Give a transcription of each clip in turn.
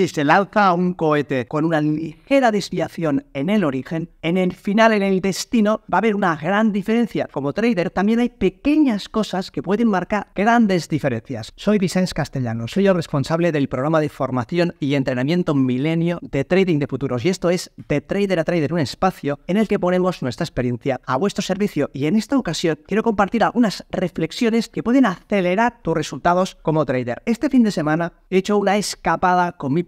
Si se lanza un cohete con una ligera desviación en el origen, en el final, en el destino, va a haber una gran diferencia. Como trader también hay pequeñas cosas que pueden marcar grandes diferencias. Soy Vicens Castellano, soy el responsable del programa de formación y entrenamiento milenio de trading de futuros y esto es De Trader a Trader, un espacio en el que ponemos nuestra experiencia a vuestro servicio y en esta ocasión quiero compartir algunas reflexiones que pueden acelerar tus resultados como trader. Este fin de semana he hecho una escapada con mi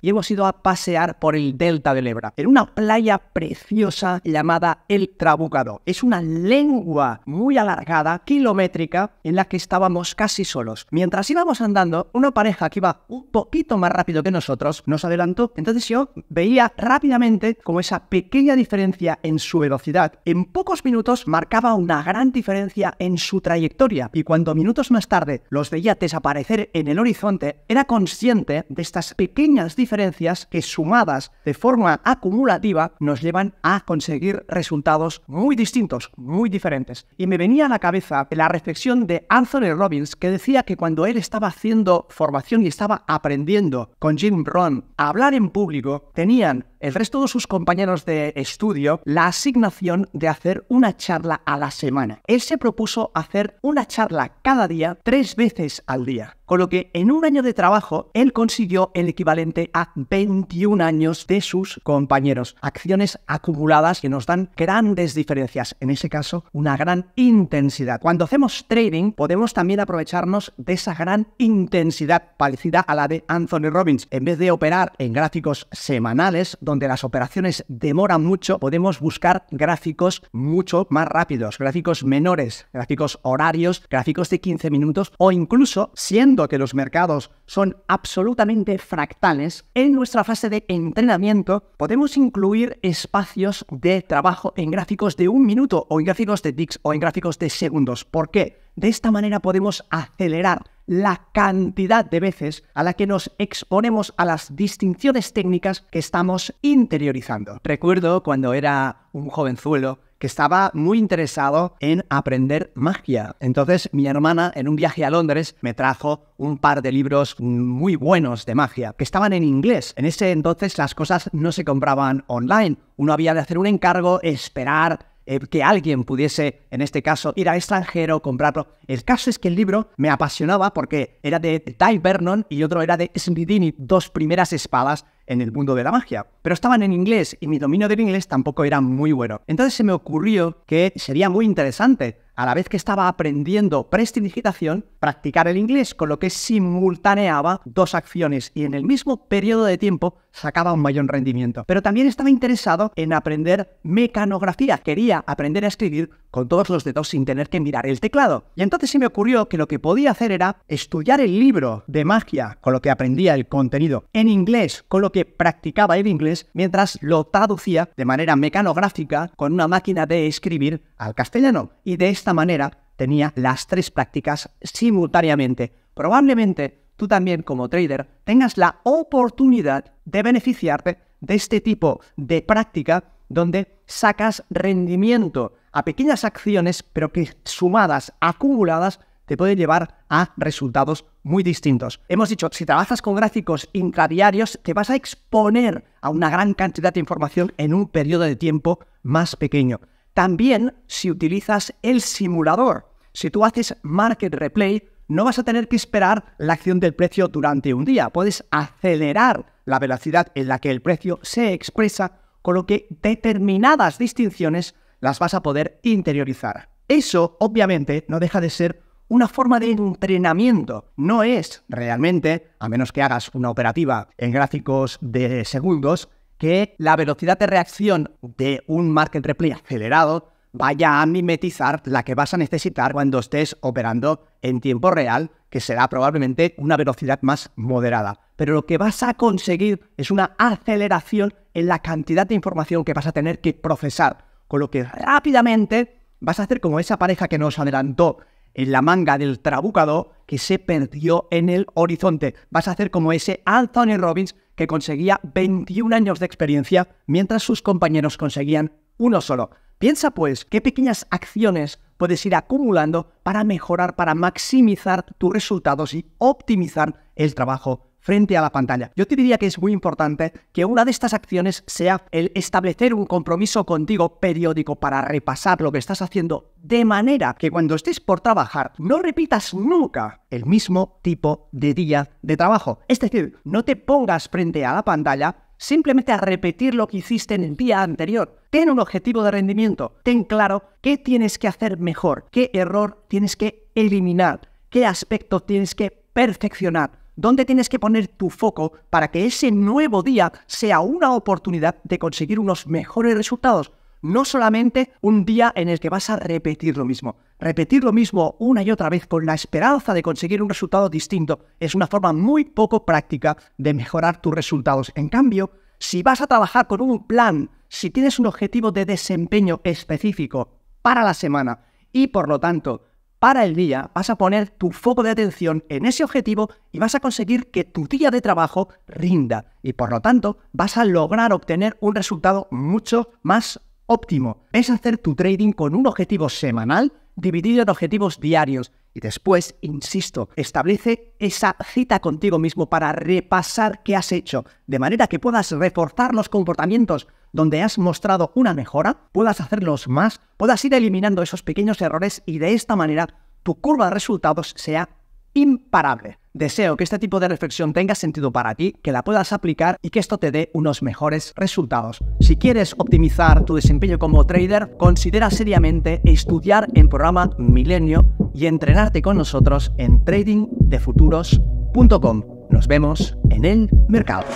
y hemos ido a pasear por el delta del Ebra, en una playa preciosa llamada El Trabucado. Es una lengua muy alargada, kilométrica, en la que estábamos casi solos. Mientras íbamos andando, una pareja que iba un poquito más rápido que nosotros nos adelantó. Entonces yo veía rápidamente como esa pequeña diferencia en su velocidad en pocos minutos marcaba una gran diferencia en su trayectoria y cuando minutos más tarde los veía desaparecer en el horizonte, era consciente de estas pequeñas pequeñas diferencias que sumadas de forma acumulativa nos llevan a conseguir resultados muy distintos, muy diferentes. Y me venía a la cabeza la reflexión de Anthony Robbins que decía que cuando él estaba haciendo formación y estaba aprendiendo con Jim Rohn a hablar en público, tenían el resto de sus compañeros de estudio la asignación de hacer una charla a la semana. Él se propuso hacer una charla cada día, tres veces al día. Con lo que en un año de trabajo, él consiguió el equivalente a 21 años de sus compañeros. Acciones acumuladas que nos dan grandes diferencias, en ese caso, una gran intensidad. Cuando hacemos trading, podemos también aprovecharnos de esa gran intensidad parecida a la de Anthony Robbins. En vez de operar en gráficos semanales, donde las operaciones demoran mucho, podemos buscar gráficos mucho más rápidos, gráficos menores, gráficos horarios, gráficos de 15 minutos o incluso, siendo que los mercados son absolutamente fractales, en nuestra fase de entrenamiento podemos incluir espacios de trabajo en gráficos de un minuto o en gráficos de ticks o en gráficos de segundos. ¿Por qué? De esta manera podemos acelerar la cantidad de veces a la que nos exponemos a las distinciones técnicas que estamos interiorizando. Recuerdo cuando era un jovenzuelo que estaba muy interesado en aprender magia. Entonces mi hermana en un viaje a Londres me trajo un par de libros muy buenos de magia, que estaban en inglés. En ese entonces las cosas no se compraban online. Uno había de hacer un encargo, esperar eh, que alguien pudiese, en este caso, ir al extranjero, comprarlo. El caso es que el libro me apasionaba porque era de Ty Vernon y otro era de Smithini, dos primeras espadas en el mundo de la magia. Pero estaban en inglés y mi dominio del inglés tampoco era muy bueno. Entonces se me ocurrió que sería muy interesante a la vez que estaba aprendiendo prestidigitación, practicar el inglés, con lo que simultaneaba dos acciones y en el mismo periodo de tiempo sacaba un mayor rendimiento. Pero también estaba interesado en aprender mecanografía, quería aprender a escribir con todos los dedos sin tener que mirar el teclado. Y entonces se me ocurrió que lo que podía hacer era estudiar el libro de magia, con lo que aprendía el contenido en inglés, con lo que practicaba el inglés, mientras lo traducía de manera mecanográfica con una máquina de escribir al castellano. Y de esta manera tenía las tres prácticas simultáneamente. Probablemente tú también como trader tengas la oportunidad de beneficiarte de este tipo de práctica donde sacas rendimiento a pequeñas acciones, pero que sumadas, acumuladas, te pueden llevar a resultados muy distintos. Hemos dicho, si trabajas con gráficos intradiarios, te vas a exponer a una gran cantidad de información en un periodo de tiempo más pequeño. También si utilizas el simulador. Si tú haces market replay, no vas a tener que esperar la acción del precio durante un día. Puedes acelerar la velocidad en la que el precio se expresa, con lo que determinadas distinciones las vas a poder interiorizar. Eso, obviamente, no deja de ser una forma de entrenamiento. No es realmente, a menos que hagas una operativa en gráficos de segundos, que la velocidad de reacción de un market replay acelerado vaya a mimetizar la que vas a necesitar cuando estés operando en tiempo real, que será probablemente una velocidad más moderada. Pero lo que vas a conseguir es una aceleración en la cantidad de información que vas a tener que procesar, con lo que rápidamente vas a hacer como esa pareja que nos adelantó en la manga del trabucado que se perdió en el horizonte. Vas a hacer como ese Anthony Robbins que conseguía 21 años de experiencia mientras sus compañeros conseguían uno solo. Piensa pues qué pequeñas acciones puedes ir acumulando para mejorar, para maximizar tus resultados y optimizar el trabajo frente a la pantalla. Yo te diría que es muy importante que una de estas acciones sea el establecer un compromiso contigo periódico para repasar lo que estás haciendo, de manera que cuando estés por trabajar no repitas nunca el mismo tipo de día de trabajo. Es decir, no te pongas frente a la pantalla simplemente a repetir lo que hiciste en el día anterior. Ten un objetivo de rendimiento, ten claro qué tienes que hacer mejor, qué error tienes que eliminar, qué aspecto tienes que perfeccionar dónde tienes que poner tu foco para que ese nuevo día sea una oportunidad de conseguir unos mejores resultados. No solamente un día en el que vas a repetir lo mismo. Repetir lo mismo una y otra vez con la esperanza de conseguir un resultado distinto es una forma muy poco práctica de mejorar tus resultados. En cambio, si vas a trabajar con un plan, si tienes un objetivo de desempeño específico para la semana y por lo tanto para el día, vas a poner tu foco de atención en ese objetivo y vas a conseguir que tu día de trabajo rinda y por lo tanto vas a lograr obtener un resultado mucho más óptimo. Es hacer tu trading con un objetivo semanal dividido en objetivos diarios y después, insisto, establece esa cita contigo mismo para repasar qué has hecho, de manera que puedas reforzar los comportamientos donde has mostrado una mejora, puedas hacerlos más, puedas ir eliminando esos pequeños errores y de esta manera tu curva de resultados sea imparable. Deseo que este tipo de reflexión tenga sentido para ti, que la puedas aplicar y que esto te dé unos mejores resultados. Si quieres optimizar tu desempeño como trader, considera seriamente estudiar en programa Milenio y entrenarte con nosotros en tradingdefuturos.com. Nos vemos en el mercado.